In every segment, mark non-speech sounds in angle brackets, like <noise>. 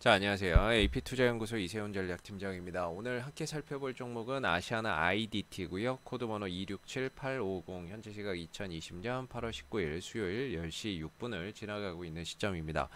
자 안녕하세요. AP투자연구소 이세훈 전략팀장입니다. 오늘 함께 살펴볼 종목은 아시아나 IDT고요. 코드번호 267850 현재 시각 2020년 8월 19일 수요일 10시 6분을 지나가고 있는 시점입니다.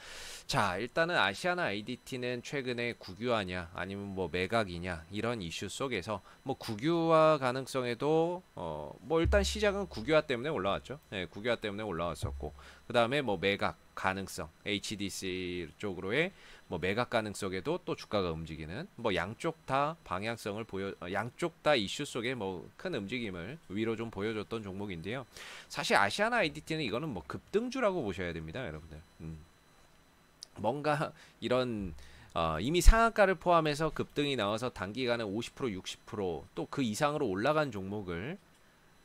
자 일단은 아시아나 IDT는 최근에 국유화냐 아니면 뭐 매각이냐 이런 이슈 속에서 뭐 국유화 가능성에도 어 뭐 일단 시작은 국유화 때문에 올라왔죠. 네, 국유화 때문에 올라왔었고 그 다음에 뭐 매각 가능성 HDC 쪽으로의 뭐 매각 가능성에도 또 주가가 움직이는 뭐 양쪽 다 방향성을 보여 어, 양쪽 다 이슈 속에 뭐 큰 움직임을 위로 좀 보여줬던 종목인데요. 사실 아시아나 IDT는 이거는 뭐 급등주라고 보셔야 됩니다, 여러분들. 음. 뭔가 이런 어, 이미 상한가를 포함해서 급등이 나와서 단기간에 50% 60%또 그 이상으로 올라간 종목을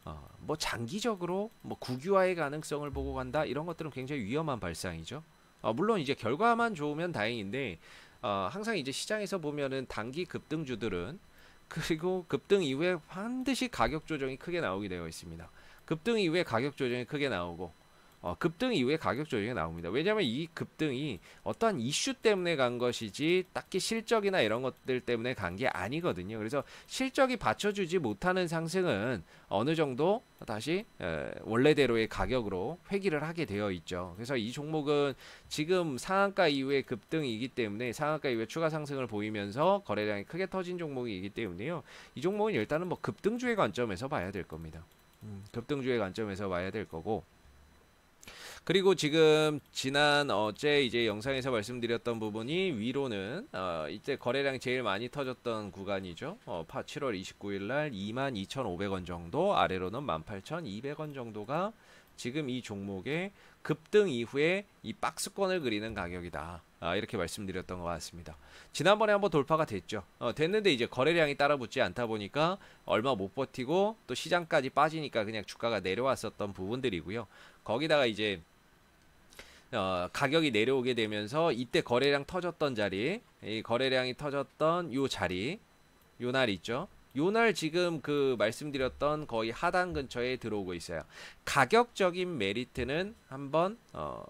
어, 뭐 장기적으로 뭐 국유화의 가능성을 보고 간다 이런 것들은 굉장히 위험한 발상이죠. 어, 물론 이제 결과만 좋으면 다행인데 어, 항상 이제 시장에서 보면은 단기 급등주들은 <laughs> 그리고 급등 이후에 반드시 가격 조정이 크게 나오게 되어 있습니다. 급등 이후에 가격 조정이 크게 나오고 어, 급등 이후에 가격 조정이 나옵니다. 왜냐하면 이 급등이 어떠한 이슈 때문에 간 것이지 딱히 실적이나 이런 것들 때문에 간 게 아니거든요. 그래서 실적이 받쳐주지 못하는 상승은 어느 정도 다시 에, 원래대로의 가격으로 회귀를 하게 되어 있죠. 그래서 이 종목은 지금 상한가 이후에 급등이기 때문에 상한가 이후에 추가 상승을 보이면서 거래량이 크게 터진 종목이기 때문에요. 이 종목은 일단은 뭐 급등주의 관점에서 봐야 될 겁니다. 음, 급등주의 관점에서 봐야 될 거고 그리고 지금 지난 어제 이제 영상에서 말씀드렸던 부분이 위로는 어, 이때 거래량이 제일 많이 터졌던 구간이죠. 어, 7월 29일 날 22,500원 정도, 아래로는 18,200원 정도가 지금 이 종목의 급등 이후에 이 박스권을 그리는 가격이다. 아, 이렇게 말씀드렸던 것 같습니다. 지난번에 한번 돌파가 됐죠. 어, 됐는데 이제 거래량이 따라붙지 않다 보니까 얼마 못 버티고 또 시장까지 빠지니까 그냥 주가가 내려왔었던 부분들이고요. 거기다가 이제 어, 가격이 내려오게 되면서 이때 거래량 터졌던 자리 이 거래량이 터졌던 요 자리 요 날 있죠 요 날 지금 그 말씀드렸던 거의 하단 근처에 들어오고 있어요 가격적인 메리트는 한번 어,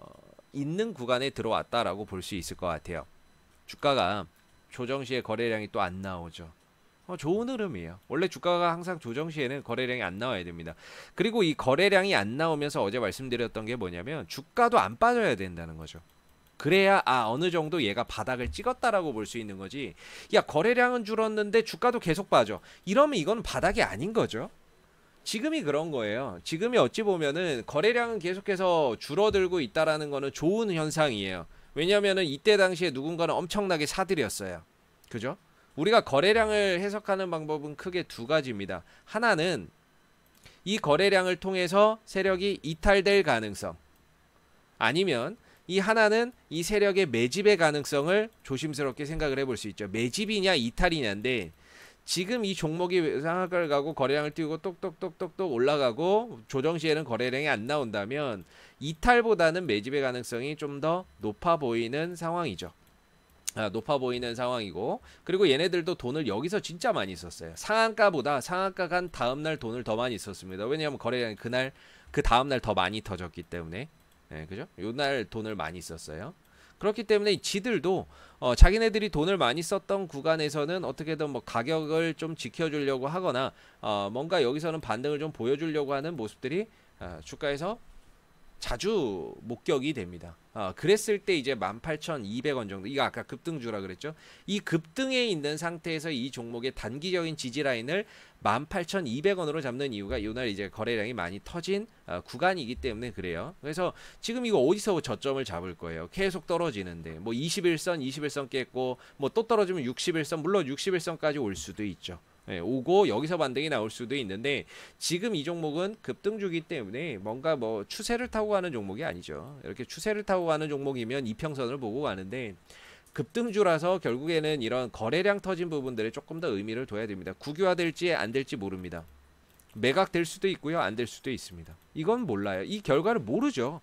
있는 구간에 들어왔다라고 볼 수 있을 것 같아요 주가가 조정 시에 거래량이 또 안 나오죠 어, 좋은 흐름이에요. 원래 주가가 항상 조정 시에는 거래량이 안 나와야 됩니다. 그리고 이 거래량이 안 나오면서 어제 말씀드렸던 게 뭐냐면 주가도 안 빠져야 된다는 거죠. 그래야 아 어느 정도 얘가 바닥을 찍었다라고 볼 수 있는 거지. 야 거래량은 줄었는데 주가도 계속 빠져. 이러면 이건 바닥이 아닌 거죠. 지금이 그런 거예요. 지금이 어찌 보면은 거래량은 계속해서 줄어들고 있다라는 거는 좋은 현상이에요. 왜냐면은 이때 당시에 누군가는 엄청나게 사들였어요. 그죠? 우리가 거래량을 해석하는 방법은 크게 두 가지입니다. 하나는 이 거래량을 통해서 세력이 이탈될 가능성 아니면 이 하나는 이 세력의 매집의 가능성을 조심스럽게 생각을 해볼 수 있죠. 매집이냐 이탈이냐인데 지금 이 종목이 상한가를 가고 거래량을 띄우고 똑똑똑똑똑 올라가고 조정 시에는 거래량이 안 나온다면 이탈보다는 매집의 가능성이 좀 더 높아 보이는 상황이죠. 아, 높아 보이는 상황이고 그리고 얘네들도 돈을 여기서 진짜 많이 썼어요 상한가보다 상한가 간 다음날 돈을 더 많이 썼습니다 왜냐하면 거래량이 그날 그 다음날 더 많이 터졌기 때문에 네, 그죠? 요 날 돈을 많이 썼어요 그렇기 때문에 지들도 어, 자기네들이 돈을 많이 썼던 구간에서는 어떻게든 뭐 가격을 좀 지켜주려고 하거나 어, 뭔가 여기서는 반등을 좀 보여주려고 하는 모습들이 어, 주가에서 자주 목격이 됩니다. 어, 그랬을 때 이제 18,200원 정도 이거 아까 급등주라 그랬죠. 이 급등에 있는 상태에서 이 종목의 단기적인 지지 라인을 18,200원으로 잡는 이유가 이날 이제 거래량이 많이 터진 어, 구간이기 때문에 그래요. 그래서 지금 이거 어디서 저점을 잡을 거예요. 계속 떨어지는데 뭐 21선, 21선 깼고 뭐 또 떨어지면 61선 물론 61선까지 올 수도 있죠. 예, 오고 여기서 반등이 나올 수도 있는데 지금 이 종목은 급등주기 때문에 뭔가 뭐 추세를 타고 가는 종목이 아니죠. 이렇게 추세를 타고 가는 종목이면 이평선을 보고 가는데 급등주라서 결국에는 이런 거래량 터진 부분들에 조금 더 의미를 둬야 됩니다. 국유화될지 안 될지 모릅니다. 매각될 수도 있고요. 안 될 수도 있습니다. 이건 몰라요. 이 결과를 모르죠.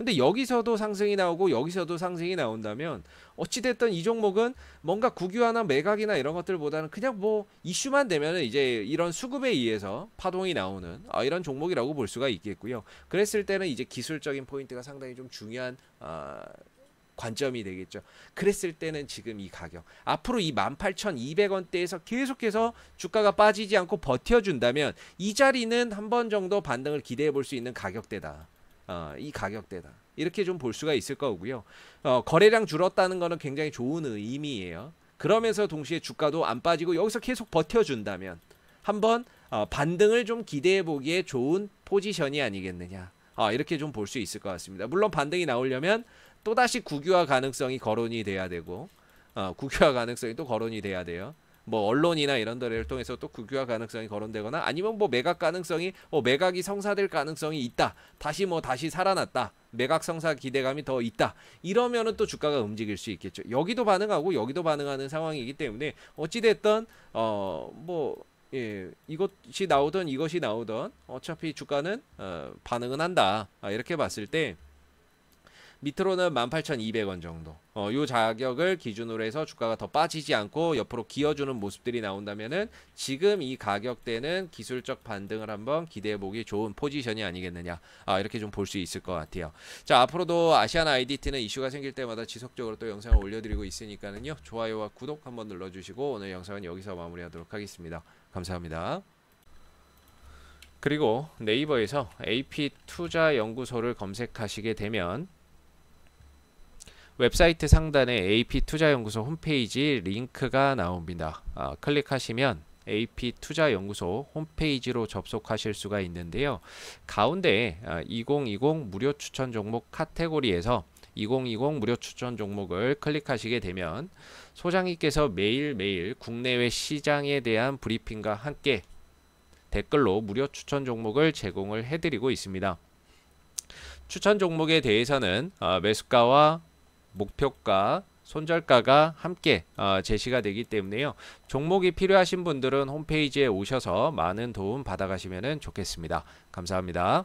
근데 여기서도 상승이 나오고 여기서도 상승이 나온다면 어찌됐든 이 종목은 뭔가 국유화나 매각이나 이런 것들보다는 그냥 뭐 이슈만 되면 이제 이런 수급에 의해서 파동이 나오는 아, 이런 종목이라고 볼 수가 있겠고요. 그랬을 때는 이제 기술적인 포인트가 상당히 좀 중요한 아, 관점이 되겠죠. 그랬을 때는 지금 이 가격 앞으로 이 18,200원대에서 계속해서 주가가 빠지지 않고 버텨준다면 이 자리는 한 번 정도 반등을 기대해 볼 수 있는 가격대다. 어, 이 가격대다. 이렇게 좀 볼 수가 있을 거고요. 어, 거래량 줄었다는 거는 굉장히 좋은 의미예요. 그러면서 동시에 주가도 안 빠지고 여기서 계속 버텨준다면 한번 어, 반등을 좀 기대해 보기에 좋은 포지션이 아니겠느냐. 어, 이렇게 좀 볼 수 있을 것 같습니다. 물론 반등이 나오려면 또다시 국유화 가능성이 거론이 돼야 되고 어, 국유화 가능성이 또 거론이 돼야 돼요. 뭐 언론이나 이런 데를 통해서 또 국유화 가능성이 거론되거나 아니면 뭐 매각 가능성이 어 매각이 성사될 가능성이 있다. 다시 뭐 다시 살아났다. 매각 성사 기대감이 더 있다. 이러면은 또 주가가 움직일 수 있겠죠. 여기도 반응하고 여기도 반응하는 상황이기 때문에 어찌 됐던 어뭐 예, 이것이 나오던 이것이 나오던 어차피 주가는 어, 반응은 한다. 아, 이렇게 봤을 때 밑으로는 18,200원 정도. 어, 요 가격을 기준으로 해서 주가가 더 빠지지 않고 옆으로 기어주는 모습들이 나온다면은 지금 이 가격대는 기술적 반등을 한번 기대해 보기 좋은 포지션이 아니겠느냐. 아, 이렇게 좀 볼 수 있을 것 같아요. 자, 앞으로도 아시안 IDT는 이슈가 생길 때마다 지속적으로 또 영상을 올려드리고 있으니까는요. 좋아요와 구독 한번 눌러주시고 오늘 영상은 여기서 마무리하도록 하겠습니다. 감사합니다. 그리고 네이버에서 AP 투자 연구소를 검색하시게 되면 웹사이트 상단에 AP투자연구소 홈페이지 링크가 나옵니다. 아, 클릭하시면 AP투자연구소 홈페이지로 접속하실 수가 있는데요. 가운데 2020 아, 무료 추천 종목 카테고리에서 2020 무료 추천 종목을 클릭하시게 되면 소장님께서 매일매일 국내외 시장에 대한 브리핑과 함께 댓글로 무료 추천 종목을 제공을 해드리고 있습니다. 추천 종목에 대해서는 아, 매수가와 목표가 손절가가 함께 어, 제시가 되기 때문에요. 종목이 필요하신 분들은 홈페이지에 오셔서 많은 도움 받아가시면 좋겠습니다. 감사합니다.